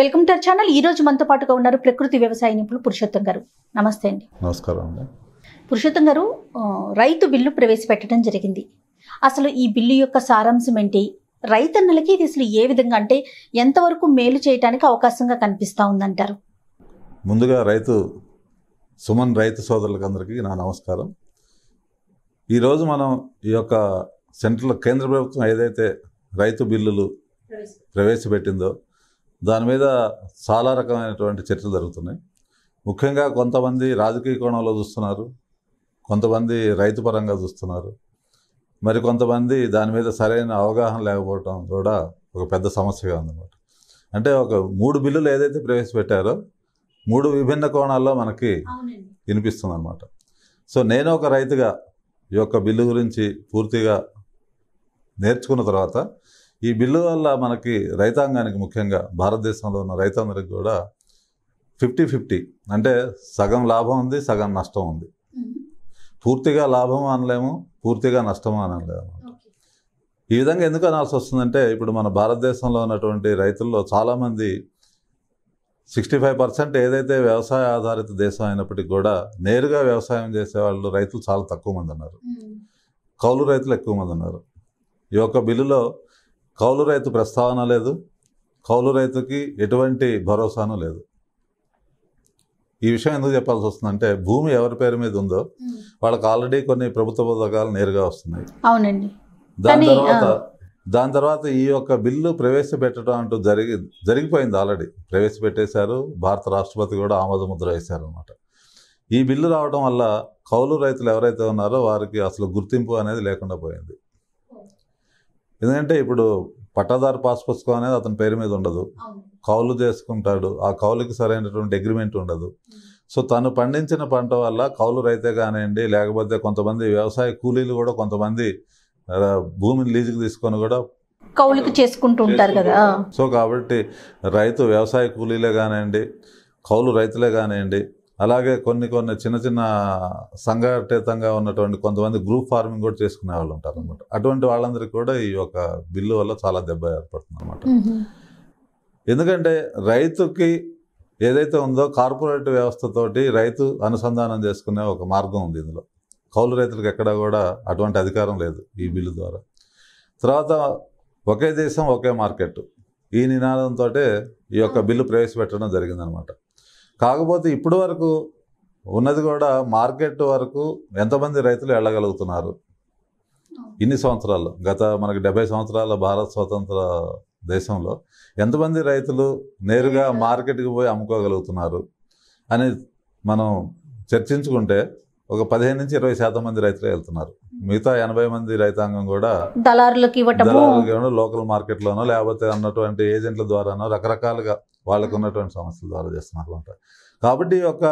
Welcome to channel ఈ రోజు మనతో పాటుగా ఉన్నారు ప్రకృతి వ్యవసాయ నిపుణులు పురుషోత్తం గారు నమస్తే అండి నమస్కారం అండి పురుషోత్తం గారు రైతు బిల్లు ప్రవేశపెట్టడం జరిగింది అసలు ఈ బిల్లు యొక్క సారాంశం ఏంటి రైతన్నలకి ఇది అసలు ఏ విధంగా అంటే ఎంతవరకు మేలు చేయడానికి అవకాశంగా కనిపిస్తూ ఉందంటారు ముందుగా రైతు సుమన్ రైతు సోదరులకు అందరికీ నా నమస్కారం ఈరోజు మనం ఈ యొక్క సెంట్రల్ కేంద్ర ప్రభుత్వం ఏదైతే రైతు బిల్లులు ప్రవేశపెట్టిందో దాని మీద చాలా రకమైనటువంటి చర్చలు జరుగుతున్నాయి ముఖ్యంగా కొంతమంది రాజకీయ కోణంలో చూస్తున్నారు కొంతమంది రైతు పరంగా చూస్తున్నారు మరి కొంతమంది దాని మీద సరైన అవగాహన లేకపోవటం కూడా ఒక పెద్ద సమస్యగా ఉందన్నమాట అంటే ఒక మూడు బిల్లులు ఏదైతే ప్రవేశపెట్టారో మూడు విభిన్న కోణాల్లో మనకి వినిపిస్తుంది అనమాట సో నేను ఒక రైతుగా ఈ యొక్క బిల్లు గురించి పూర్తిగా నేర్చుకున్న తర్వాత ఈ బిల్లు వల్ల మనకి రైతాంగానికి ముఖ్యంగా భారతదేశంలో ఉన్న రైతాందరికి కూడా ఫిఫ్టీ ఫిఫ్టీ అంటే సగం లాభం ఉంది సగం నష్టం ఉంది పూర్తిగా లాభం అనలేము పూర్తిగా నష్టం అనలేము ఈ విధంగా ఎందుకు అనాల్సి వస్తుందంటే ఇప్పుడు మన భారతదేశంలో ఉన్నటువంటి రైతుల్లో చాలామంది సిక్స్టీ ఫైవ్ పర్సెంట్ ఏదైతే వ్యవసాయ ఆధారిత దేశం అయినప్పటికీ కూడా నేరుగా వ్యవసాయం చేసేవాళ్ళు రైతులు చాలా తక్కువ మంది ఉన్నారు కౌలు రైతులు ఎక్కువ మంది ఉన్నారు ఈ యొక్క బిల్లులో కౌలు రైతు ప్రస్తావన లేదు కౌలు రైతుకి ఎటువంటి భరోసాను లేదు ఈ విషయం ఎందుకు చెప్పాల్సి వస్తుందంటే భూమి ఎవరి పేరు మీద ఉందో వాళ్ళకి ఆల్రెడీ కొన్ని ప్రభుత్వ పథకాలు నేరుగా వస్తున్నాయి అవునండి దాని తర్వాత దాని తర్వాత ఈ యొక్క బిల్లు ప్రవేశపెట్టడం అంటూ జరిగి జరిగిపోయింది ఆల్రెడీ ప్రవేశపెట్టేశారు భారత రాష్ట్రపతి కూడా ముద్ర వేశారు అనమాట ఈ బిల్లు రావడం వల్ల కౌలు రైతులు ఎవరైతే ఉన్నారో వారికి అసలు గుర్తింపు అనేది లేకుండా పోయింది ఎందుకంటే ఇప్పుడు పట్టాదారు పాస్ పుస్తకం అనేది అతని పేరు మీద ఉండదు కౌలు చేసుకుంటాడు ఆ కౌలుకి సరైనటువంటి అగ్రిమెంట్ ఉండదు సో తను పండించిన పంట వల్ల కౌలు రైతే కానివ్వండి లేకపోతే కొంతమంది వ్యవసాయ కూలీలు కూడా కొంతమంది భూమిని లీజుకి తీసుకొని కూడా కౌలుకి చేసుకుంటూ ఉంటారు కదా సో కాబట్టి రైతు వ్యవసాయ కూలీలే కానివ్వండి కౌలు రైతులే కానివ్వండి అలాగే కొన్ని కొన్ని చిన్న చిన్న సంఘటితంగా ఉన్నటువంటి కొంతమంది గ్రూప్ ఫార్మింగ్ కూడా చేసుకునే వాళ్ళు ఉంటారు అనమాట అటువంటి వాళ్ళందరికీ కూడా ఈ యొక్క బిల్లు వల్ల చాలా దెబ్బ ఏర్పడుతుంది అనమాట ఎందుకంటే రైతుకి ఏదైతే ఉందో కార్పొరేట్ వ్యవస్థతోటి రైతు అనుసంధానం చేసుకునే ఒక మార్గం ఉంది ఇందులో కౌలు రైతులకు ఎక్కడ కూడా అటువంటి అధికారం లేదు ఈ బిల్లు ద్వారా తర్వాత ఒకే దేశం ఒకే మార్కెట్ ఈ నినాదంతో ఈ యొక్క బిల్లు ప్రవేశపెట్టడం జరిగిందనమాట కాకపోతే ఇప్పటి వరకు ఉన్నది కూడా మార్కెట్ వరకు ఎంతమంది రైతులు వెళ్ళగలుగుతున్నారు ఇన్ని సంవత్సరాలు గత మనకి డెబ్బై సంవత్సరాల భారత స్వతంత్ర దేశంలో ఎంతమంది రైతులు నేరుగా మార్కెట్కి పోయి అమ్ముకోగలుగుతున్నారు అని మనం చర్చించుకుంటే ఒక పదిహేను నుంచి ఇరవై శాతం మంది రైతులే వెళ్తున్నారు మిగతా ఎనభై మంది రైతాంగం కూడా దళారులకు లోకల్ మార్కెట్ లోనో లేకపోతే అన్నటువంటి ఏజెంట్ల ద్వారానో రకరకాలుగా వాళ్ళకు ఉన్నటువంటి సమస్యల ద్వారా చేస్తున్నారు కాబట్టి ఒక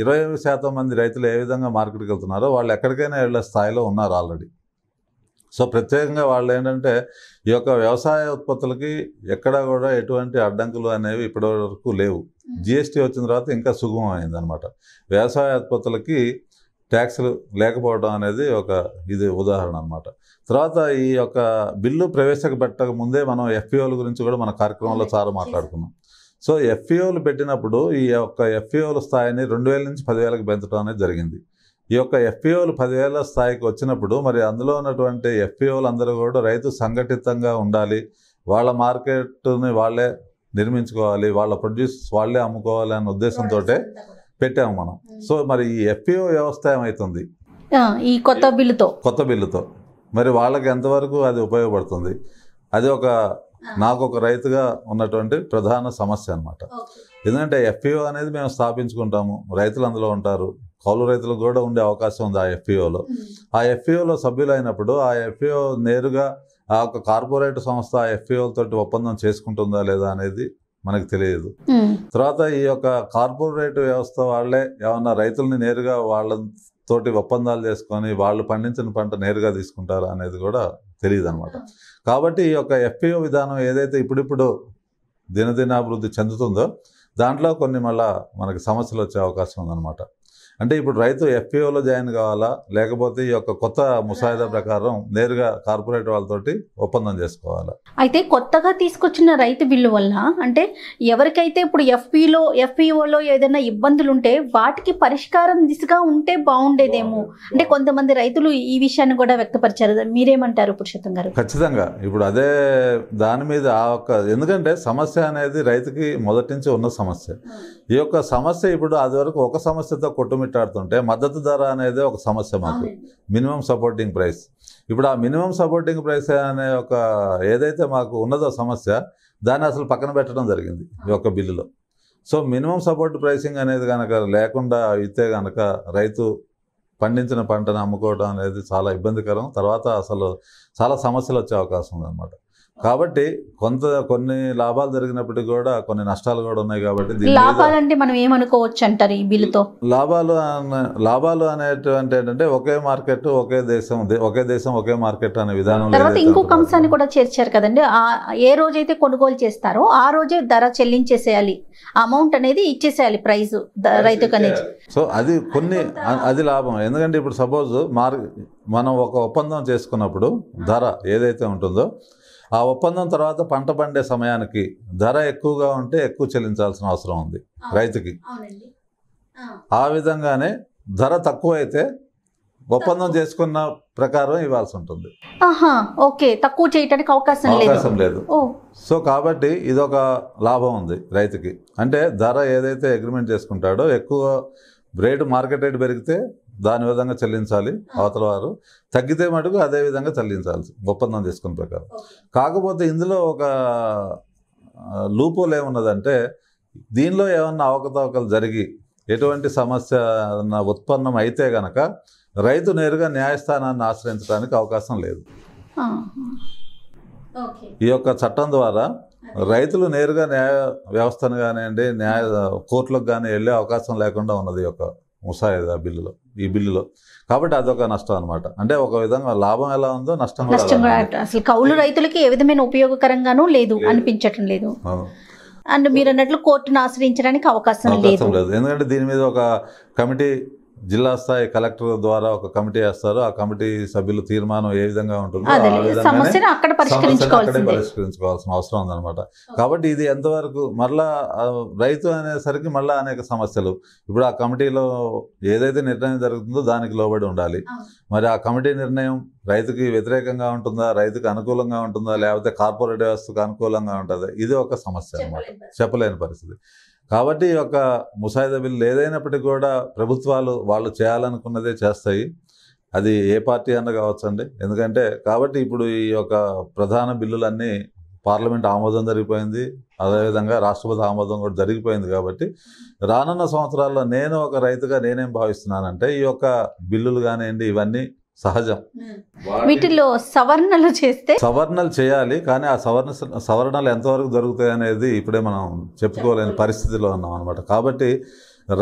ఇరవై శాతం మంది రైతులు ఏ విధంగా మార్కెట్కి వెళ్తున్నారో వాళ్ళు ఎక్కడికైనా వెళ్ళే స్థాయిలో ఉన్నారు ఆల్రెడీ సో ప్రత్యేకంగా వాళ్ళు ఏంటంటే ఈ యొక్క వ్యవసాయ ఉత్పత్తులకి ఎక్కడ కూడా ఎటువంటి అడ్డంకులు అనేవి ఇప్పటి వరకు లేవు జిఎస్టీ వచ్చిన తర్వాత ఇంకా సుగమం అయిందనమాట వ్యవసాయ ఉత్పత్తులకి ట్యాక్స్లు లేకపోవడం అనేది ఒక ఇది ఉదాహరణ అనమాట తర్వాత ఈ యొక్క బిల్లు ప్రవేశపెట్టక ముందే మనం ఎఫ్పిఓల గురించి కూడా మన కార్యక్రమంలో చాలా మాట్లాడుకున్నాం సో ఎఫ్పిఓలు పెట్టినప్పుడు ఈ యొక్క ఎఫ్పిఓల స్థాయిని రెండు వేల నుంచి పదివేలకు పెంచడం అనేది జరిగింది ఈ యొక్క ఎఫ్పిఓలు పదివేల స్థాయికి వచ్చినప్పుడు మరి అందులో ఉన్నటువంటి ఎఫ్పిఓలు అందరూ కూడా రైతు సంఘటితంగా ఉండాలి వాళ్ళ మార్కెట్ని వాళ్ళే నిర్మించుకోవాలి వాళ్ళ ప్రొడ్యూస్ వాళ్ళే అమ్ముకోవాలి అనే ఉద్దేశంతో పెట్టాము మనం సో మరి ఈ ఎఫ్పిఓ వ్యవస్థ ఏమవుతుంది ఈ కొత్త బిల్లుతో కొత్త బిల్లుతో మరి వాళ్ళకి ఎంతవరకు అది ఉపయోగపడుతుంది అది ఒక నాకు ఒక రైతుగా ఉన్నటువంటి ప్రధాన సమస్య అనమాట ఎందుకంటే ఎఫ్పిఓ అనేది మేము స్థాపించుకుంటాము రైతులు అందులో ఉంటారు కౌలు రైతులకు కూడా ఉండే అవకాశం ఉంది ఆ ఎఫ్పిఓలో ఆ ఎఫ్పిఓలో అయినప్పుడు ఆ ఎఫ్పిఓ నేరుగా ఆ యొక్క కార్పొరేట్ సంస్థ ఆ ఎఫ్పిఓలతో ఒప్పందం చేసుకుంటుందా లేదా అనేది మనకు తెలియదు తర్వాత ఈ యొక్క కార్పొరేట్ వ్యవస్థ వాళ్ళే ఏమన్నా రైతుల్ని నేరుగా వాళ్ళతోటి ఒప్పందాలు చేసుకొని వాళ్ళు పండించిన పంట నేరుగా తీసుకుంటారు అనేది కూడా తెలియదు అనమాట కాబట్టి ఈ యొక్క ఎఫ్పిఓ విధానం ఏదైతే ఇప్పుడిప్పుడు దినదినాభివృద్ధి చెందుతుందో దాంట్లో కొన్ని మళ్ళా మనకి సమస్యలు వచ్చే అవకాశం ఉందన్నమాట అంటే ఇప్పుడు రైతు ఎఫ్పిఓలో జాయిన్ కావాలా లేకపోతే ఈ యొక్క కొత్త ముసాయిదా ప్రకారం నేరుగా కార్పొరేట్ వాళ్ళతోటి ఒప్పందం చేసుకోవాలా అయితే కొత్తగా తీసుకొచ్చిన రైతు బిల్లు వల్ల అంటే ఎవరికైతే ఇప్పుడు ఎఫ్పిలో ఎఫ్పిఓలో ఏదైనా ఇబ్బందులు ఉంటే వాటికి పరిష్కారం దిశగా ఉంటే బాగుండేదేమో అంటే కొంతమంది రైతులు ఈ విషయాన్ని కూడా వ్యక్తపరిచారు మీరేమంటారు పురుషోత్తం గారు ఖచ్చితంగా ఇప్పుడు అదే దాని మీద ఆ ఒక్క ఎందుకంటే సమస్య అనేది రైతుకి మొదటి నుంచి ఉన్న సమస్య ఈ యొక్క సమస్య ఇప్పుడు అది వరకు ఒక సమస్యతో కొట్టుమిట్టాడుతుంటే మద్దతు ధర అనేది ఒక సమస్య మాకు మినిమం సపోర్టింగ్ ప్రైస్ ఇప్పుడు ఆ మినిమం సపోర్టింగ్ ప్రైస్ అనే ఒక ఏదైతే మాకు ఉన్నదో సమస్య దాన్ని అసలు పక్కన పెట్టడం జరిగింది ఈ యొక్క బిల్లులో సో మినిమం సపోర్ట్ ప్రైసింగ్ అనేది కనుక లేకుండా అయితే కనుక రైతు పండించిన పంటను అమ్ముకోవడం అనేది చాలా ఇబ్బందికరం తర్వాత అసలు చాలా సమస్యలు వచ్చే అవకాశం ఉంది అన్నమాట కాబట్టి కొంత కొన్ని లాభాలు జరిగినప్పటికీ కూడా కొన్ని నష్టాలు కూడా ఉన్నాయి కాబట్టి లాభాలంటే మనం ఏమనుకోవచ్చు అంటారు ఈ బిల్లుతో లాభాలు లాభాలు అనేటువంటి ఏంటంటే ఒకే మార్కెట్ ఒకే దేశం ఒకే దేశం ఒకే మార్కెట్ అనే విధానం తర్వాత ఇంకొక అంశాన్ని కూడా చేర్చారు కదండి ఏ రోజైతే కొనుగోలు చేస్తారో ఆ రోజే ధర చెల్లించేసేయాలి అమౌంట్ అనేది ఇచ్చేసేయాలి ప్రైస్ రైతుకు అనేది సో అది కొన్ని అది లాభం ఎందుకంటే ఇప్పుడు సపోజ్ మార్ మనం ఒక ఒప్పందం చేసుకున్నప్పుడు ధర ఏదైతే ఉంటుందో ఆ ఒప్పందం తర్వాత పంట పండే సమయానికి ధర ఎక్కువగా ఉంటే ఎక్కువ చెల్లించాల్సిన అవసరం ఉంది రైతుకి ఆ విధంగానే ధర తక్కువ అయితే ఒప్పందం చేసుకున్న ప్రకారం ఇవ్వాల్సి ఉంటుంది ఓకే తక్కువ చేయడానికి అవకాశం అవకాశం లేదు సో కాబట్టి ఇది ఒక లాభం ఉంది రైతుకి అంటే ధర ఏదైతే అగ్రిమెంట్ చేసుకుంటాడో ఎక్కువ రేటు మార్కెట్ రేటు పెరిగితే దాని విధంగా చెల్లించాలి అవతల వారు తగ్గితే మటుకు అదే విధంగా చెల్లించాల్సి ఒప్పందం తీసుకున్న ప్రకారం కాకపోతే ఇందులో ఒక లూపోలు ఏమున్నదంటే దీనిలో ఏమన్నా అవకతవకలు జరిగి ఎటువంటి సమస్య ఉత్పన్నం అయితే గనక రైతు నేరుగా న్యాయస్థానాన్ని ఆశ్రయించడానికి అవకాశం లేదు ఈ యొక్క చట్టం ద్వారా రైతులు నేరుగా న్యాయ వ్యవస్థను కానివ్వండి న్యాయ కోర్టులకు కానీ వెళ్ళే అవకాశం లేకుండా ఉన్నది యొక్క ముసాయిదా బిల్లులో ఈ బిల్లులో కాబట్టి అదొక నష్టం అనమాట అంటే ఒక విధంగా లాభం ఎలా ఉందో నష్టం అసలు కౌలు రైతులకి ఏ విధమైన ఉపయోగకరంగానూ లేదు అనిపించటం లేదు అండ్ మీరు అన్నట్లు కోర్టును ఆశ్రయించడానికి అవకాశం లేదు ఎందుకంటే దీని మీద ఒక కమిటీ జిల్లా స్థాయి కలెక్టర్ ద్వారా ఒక కమిటీ వేస్తారు ఆ కమిటీ సభ్యులు తీర్మానం ఏ విధంగా ఉంటుందో అక్కడ పరిష్కరించుకోవాల్సిన అవసరం ఉందన్నమాట కాబట్టి ఇది ఎంతవరకు మళ్ళా రైతు అనేసరికి మళ్ళా అనేక సమస్యలు ఇప్పుడు ఆ కమిటీలో ఏదైతే నిర్ణయం జరుగుతుందో దానికి లోబడి ఉండాలి మరి ఆ కమిటీ నిర్ణయం రైతుకి వ్యతిరేకంగా ఉంటుందా రైతుకు అనుకూలంగా ఉంటుందా లేకపోతే కార్పొరేట్ వ్యవస్థకు అనుకూలంగా ఉంటుందా ఇది ఒక సమస్య అనమాట చెప్పలేని పరిస్థితి కాబట్టి ఈ యొక్క ముసాయిదా బిల్లు ఏదైనప్పటికీ కూడా ప్రభుత్వాలు వాళ్ళు చేయాలనుకున్నదే చేస్తాయి అది ఏ పార్టీ అన్న కావచ్చండి ఎందుకంటే కాబట్టి ఇప్పుడు ఈ యొక్క ప్రధాన బిల్లులన్నీ పార్లమెంట్ ఆమోదం జరిగిపోయింది అదేవిధంగా రాష్ట్రపతి ఆమోదం కూడా జరిగిపోయింది కాబట్టి రానున్న సంవత్సరాల్లో నేను ఒక రైతుగా నేనేం భావిస్తున్నానంటే ఈ యొక్క బిల్లులు కానివ్వండి ఇవన్నీ సహజం వీటిలో సవర్ణలు చేస్తే సవర్ణలు చేయాలి కానీ ఆ సవర్ణ సవరణలు ఎంతవరకు దొరుకుతాయి అనేది ఇప్పుడే మనం చెప్పుకోలేని పరిస్థితిలో ఉన్నాం అనమాట కాబట్టి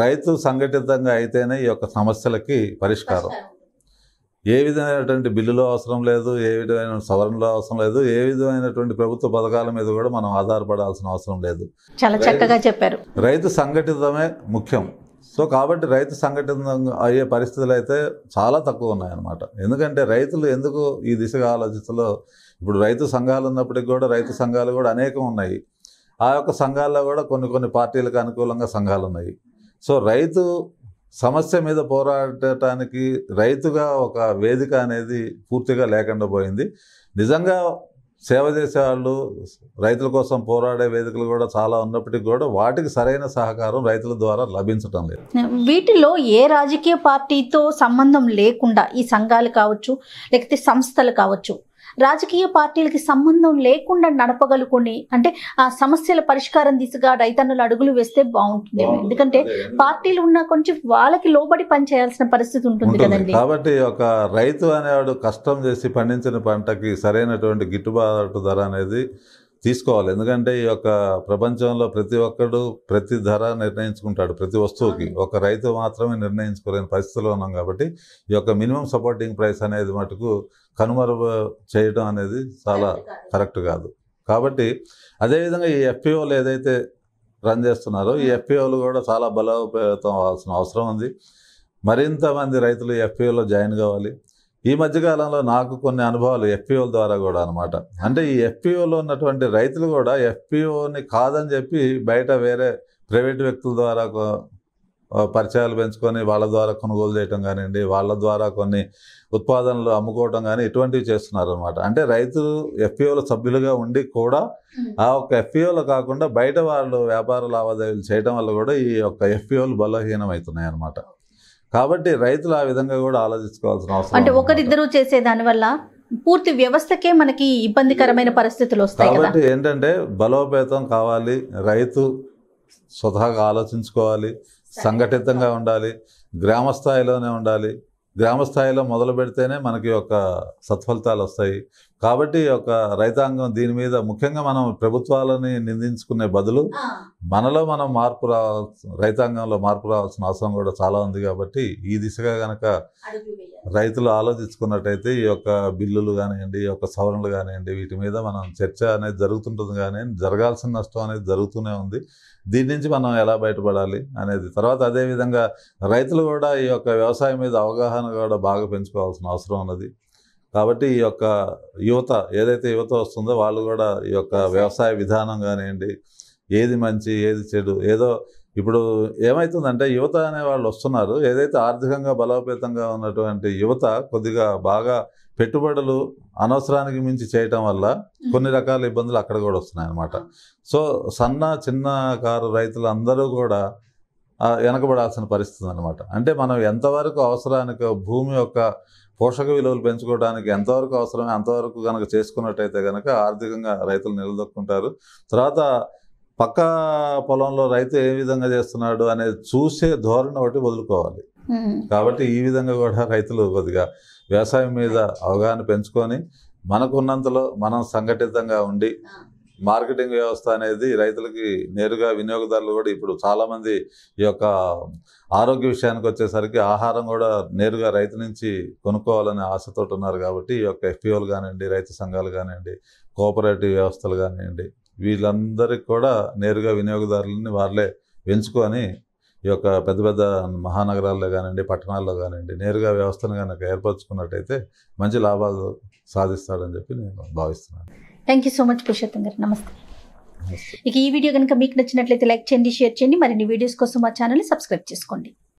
రైతు సంఘటితంగా అయితేనే ఈ యొక్క సమస్యలకి పరిష్కారం ఏ విధమైనటువంటి బిల్లులో అవసరం లేదు ఏ విధమైన సవరణలో అవసరం లేదు ఏ విధమైనటువంటి ప్రభుత్వ పథకాల మీద కూడా మనం ఆధారపడాల్సిన అవసరం లేదు చాలా చక్కగా చెప్పారు రైతు సంఘటితమే ముఖ్యం సో కాబట్టి రైతు సంఘటన అయ్యే పరిస్థితులు అయితే చాలా తక్కువ ఉన్నాయన్నమాట ఎందుకంటే రైతులు ఎందుకు ఈ దిశగా ఆలోచిస్తలో ఇప్పుడు రైతు సంఘాలు ఉన్నప్పటికి కూడా రైతు సంఘాలు కూడా అనేకం ఉన్నాయి ఆ యొక్క సంఘాల్లో కూడా కొన్ని కొన్ని పార్టీలకు అనుకూలంగా సంఘాలు ఉన్నాయి సో రైతు సమస్య మీద పోరాడటానికి రైతుగా ఒక వేదిక అనేది పూర్తిగా లేకుండా పోయింది నిజంగా సేవ వాళ్ళు రైతుల కోసం పోరాడే వేదికలు కూడా చాలా ఉన్నప్పటికీ కూడా వాటికి సరైన సహకారం రైతుల ద్వారా లభించటం లేదు వీటిలో ఏ రాజకీయ పార్టీతో సంబంధం లేకుండా ఈ సంఘాలు కావచ్చు లేకపోతే సంస్థలు కావచ్చు రాజకీయ పార్టీలకి సంబంధం లేకుండా నడపగలుకొని అంటే ఆ సమస్యల పరిష్కారం దిశగా రైతన్నులు అడుగులు వేస్తే బాగుంటుంది ఎందుకంటే పార్టీలు ఉన్న కొంచెం వాళ్ళకి లోబడి పనిచేయాల్సిన పరిస్థితి ఉంటుంది కదండి కాబట్టి ఒక రైతు అనేవాడు కష్టం చేసి పండించిన పంటకి సరైనటువంటి గిట్టుబాటు ధర అనేది తీసుకోవాలి ఎందుకంటే ఈ యొక్క ప్రపంచంలో ప్రతి ఒక్కడు ప్రతి ధర నిర్ణయించుకుంటాడు ప్రతి వస్తువుకి ఒక రైతు మాత్రమే నిర్ణయించుకోలేని పరిస్థితిలో ఉన్నాం కాబట్టి ఈ యొక్క మినిమం సపోర్టింగ్ ప్రైస్ అనేది మటుకు కనుమరు చేయడం అనేది చాలా కరెక్ట్ కాదు కాబట్టి అదేవిధంగా ఈ ఎఫ్పిఓలు ఏదైతే రన్ చేస్తున్నారో ఈ ఎఫ్పిఓలు కూడా చాలా బలోపేతం అవ్వాల్సిన అవసరం ఉంది మరింత మంది రైతులు ఎఫ్పిఓలో జాయిన్ కావాలి ఈ మధ్యకాలంలో నాకు కొన్ని అనుభవాలు ఎఫ్పిఓల ద్వారా కూడా అనమాట అంటే ఈ ఎఫ్పిఓలో ఉన్నటువంటి రైతులు కూడా ఎఫ్పిఓని కాదని చెప్పి బయట వేరే ప్రైవేట్ వ్యక్తుల ద్వారా పరిచయాలు పెంచుకొని వాళ్ళ ద్వారా కొనుగోలు చేయటం కానివ్వండి వాళ్ళ ద్వారా కొన్ని ఉత్పాదనలు అమ్ముకోవటం కానీ ఇటువంటివి చేస్తున్నారు అనమాట అంటే రైతులు ఎఫ్పిఓల సభ్యులుగా ఉండి కూడా ఆ యొక్క ఎఫ్పిఓలో కాకుండా బయట వాళ్ళు వ్యాపార లావాదేవీలు చేయటం వల్ల కూడా ఈ యొక్క ఎఫ్పిఓలు బలహీనమవుతున్నాయి అనమాట కాబట్టి రైతులు ఆ విధంగా కూడా ఆలోచించుకోవాల్సిన అవసరం అంటే ఒకరిద్దరు చేసే దానివల్ల పూర్తి వ్యవస్థకే మనకి ఇబ్బందికరమైన పరిస్థితులు వస్తాయి కాబట్టి ఏంటంటే బలోపేతం కావాలి రైతు స్వతహాగా ఆలోచించుకోవాలి సంఘటితంగా ఉండాలి గ్రామ స్థాయిలోనే ఉండాలి గ్రామ స్థాయిలో మొదలు పెడితేనే మనకి ఒక సత్ఫలితాలు వస్తాయి కాబట్టి ఒక రైతాంగం దీని మీద ముఖ్యంగా మనం ప్రభుత్వాలని నిందించుకునే బదులు మనలో మనం మార్పు రావాల్సిన రైతాంగంలో మార్పు రావాల్సిన అవసరం కూడా చాలా ఉంది కాబట్టి ఈ దిశగా గనక రైతులు ఆలోచించుకున్నట్టయితే ఈ యొక్క బిల్లులు కానివ్వండి ఈ యొక్క సవరణలు కానివ్వండి వీటి మీద మనం చర్చ అనేది జరుగుతుంటుంది కానీ జరగాల్సిన నష్టం అనేది జరుగుతూనే ఉంది దీని నుంచి మనం ఎలా బయటపడాలి అనేది తర్వాత అదేవిధంగా రైతులు కూడా ఈ యొక్క వ్యవసాయం మీద అవగాహన కూడా బాగా పెంచుకోవాల్సిన అవసరం ఉన్నది కాబట్టి ఈ యొక్క యువత ఏదైతే యువత వస్తుందో వాళ్ళు కూడా ఈ యొక్క వ్యవసాయ విధానం కానివ్వండి ఏది మంచి ఏది చెడు ఏదో ఇప్పుడు ఏమవుతుందంటే యువత అనే వాళ్ళు వస్తున్నారు ఏదైతే ఆర్థికంగా బలోపేతంగా ఉన్నటువంటి యువత కొద్దిగా బాగా పెట్టుబడులు అనవసరానికి మించి చేయటం వల్ల mm-hmm. కొన్ని రకాల ఇబ్బందులు అక్కడ కూడా వస్తున్నాయి అన్నమాట సో సన్న చిన్న కారు రైతులు అందరూ కూడా వెనకబడాల్సిన పరిస్థితి అనమాట అంటే మనం ఎంతవరకు అవసరానికి భూమి యొక్క పోషక విలువలు పెంచుకోవడానికి ఎంతవరకు అవసరమే అంతవరకు కనుక చేసుకున్నట్టయితే కనుక ఆర్థికంగా రైతులు నిలదొక్కుంటారు తర్వాత పక్క పొలంలో రైతు ఏ విధంగా చేస్తున్నాడు అనేది చూసే ధోరణి ఒకటి వదులుకోవాలి కాబట్టి ఈ విధంగా కూడా రైతులు కొద్దిగా వ్యవసాయం మీద అవగాహన పెంచుకొని మనకున్నంతలో మనం సంఘటితంగా ఉండి మార్కెటింగ్ వ్యవస్థ అనేది రైతులకి నేరుగా వినియోగదారులు కూడా ఇప్పుడు చాలామంది ఈ యొక్క ఆరోగ్య విషయానికి వచ్చేసరికి ఆహారం కూడా నేరుగా రైతు నుంచి కొనుక్కోవాలనే ఆశతో ఉన్నారు కాబట్టి ఈ యొక్క ఎఫ్పిఓలు కానివ్వండి రైతు సంఘాలు కానివ్వండి కోఆపరేటివ్ వ్యవస్థలు కానివ్వండి వీళ్ళందరికీ కూడా నేరుగా వినియోగదారులని వాళ్ళే ఎంచుకొని ఈ యొక్క పెద్ద పెద్ద మహానగరాల్లో కానివ్వండి పట్టణాల్లో కానివ్వండి నేరుగా వ్యవస్థను కనుక ఏర్పరచుకున్నట్టయితే మంచి లాభాలు సాధిస్తాడని చెప్పి నేను భావిస్తున్నాను thank you so much Purushottam garu నమస్తే ఇక ఈ వీడియో కనుక మీకు నచ్చినట్లయితే లైక్ చేయండి షేర్ చేయండి మరిన్ని వీడియోస్ కోసం మా ఛానల్ని సబ్స్క్రైబ్ చేసుకోండి